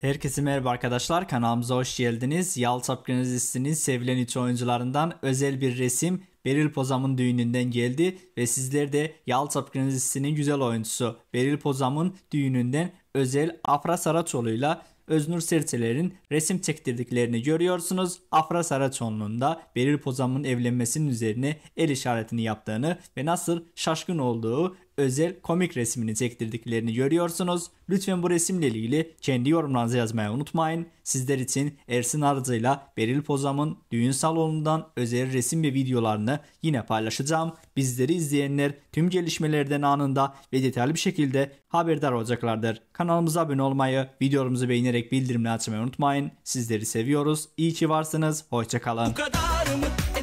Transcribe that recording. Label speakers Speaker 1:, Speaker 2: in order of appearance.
Speaker 1: Herkese merhaba arkadaşlar kanalımıza hoş geldiniz. Yalçap Gönüzlisi'nin sevilen üç oyuncularından özel bir resim Beril Pozam'ın düğününden geldi ve sizler de Yalçap Gönüzlisi'nin güzel oyuncusu Beril Pozam'ın düğününden özel Afra Saraçoğlu'yla Öznur Serçeler'in resim çektirdiklerini görüyorsunuz. Afra Saraçoğlu'nun da Beril Pozam'ın evlenmesinin üzerine el işaretini yaptığını ve nasıl şaşkın olduğu özel komik resmini çektirdiklerini görüyorsunuz. Lütfen bu resimle ilgili kendi yorumlarınızı yazmayı unutmayın. Sizler için Ersin ile Beril Pozam'ın düğün salonundan özel resim ve videolarını yine paylaşacağım. Bizleri izleyenler tüm gelişmelerden anında ve detaylı bir şekilde haberdar olacaklardır. Kanalımıza abone olmayı, videolarımızı beğenerek bildirimleri açmayı unutmayın. Sizleri seviyoruz. İyi ki varsınız. Hoşçakalın. Bu
Speaker 2: kadar
Speaker 3: mı?